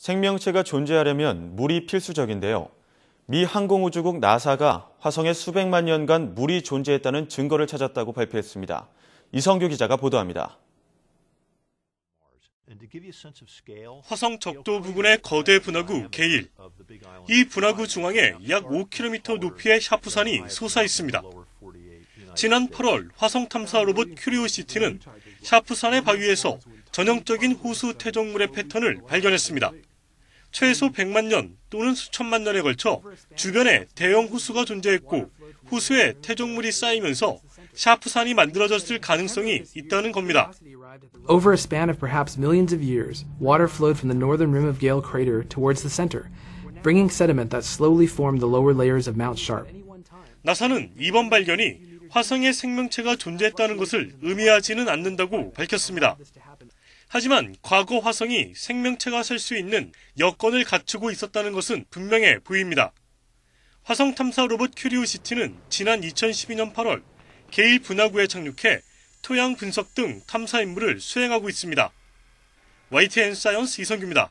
생명체가 존재하려면 물이 필수적인데요. 미 항공우주국 나사가 화성에 수백만 년간 물이 존재했다는 증거를 찾았다고 발표했습니다. 이성규 기자가 보도합니다. 화성 적도 부근의 거대 분화구 게일. 이 분화구 중앙에 약 5km 높이의 샤프산이 솟아 있습니다. 지난 8월 화성 탐사 로봇 큐리오시티는 샤프산의 바위에서 전형적인 호수 태종물의 패턴을 발견했습니다. 최소 100만 년 또는 수천만 년에 걸쳐 주변에 대형 호수가 존재했고 호수에 태종물이 쌓이면서 샤프산이 만들어졌을 가능성이 있다는 겁니다. Over a span of perhaps millions of years, water flowed from the northern rim of Gale crater towards the center, bringing sediment that slowly formed the lower layers of Mount Sharp. 나사는 이번 발견이 화성에 생명체가 존재했다는 것을 의미하지는 않는다고 밝혔습니다. 하지만 과거 화성이 생명체가 살 수 있는 여건을 갖추고 있었다는 것은 분명해 보입니다. 화성 탐사 로봇 큐리오시티는 지난 2012년 8월 게일 분화구에 착륙해 토양 분석 등 탐사 임무를 수행하고 있습니다. YTN 사이언스 이성규입니다.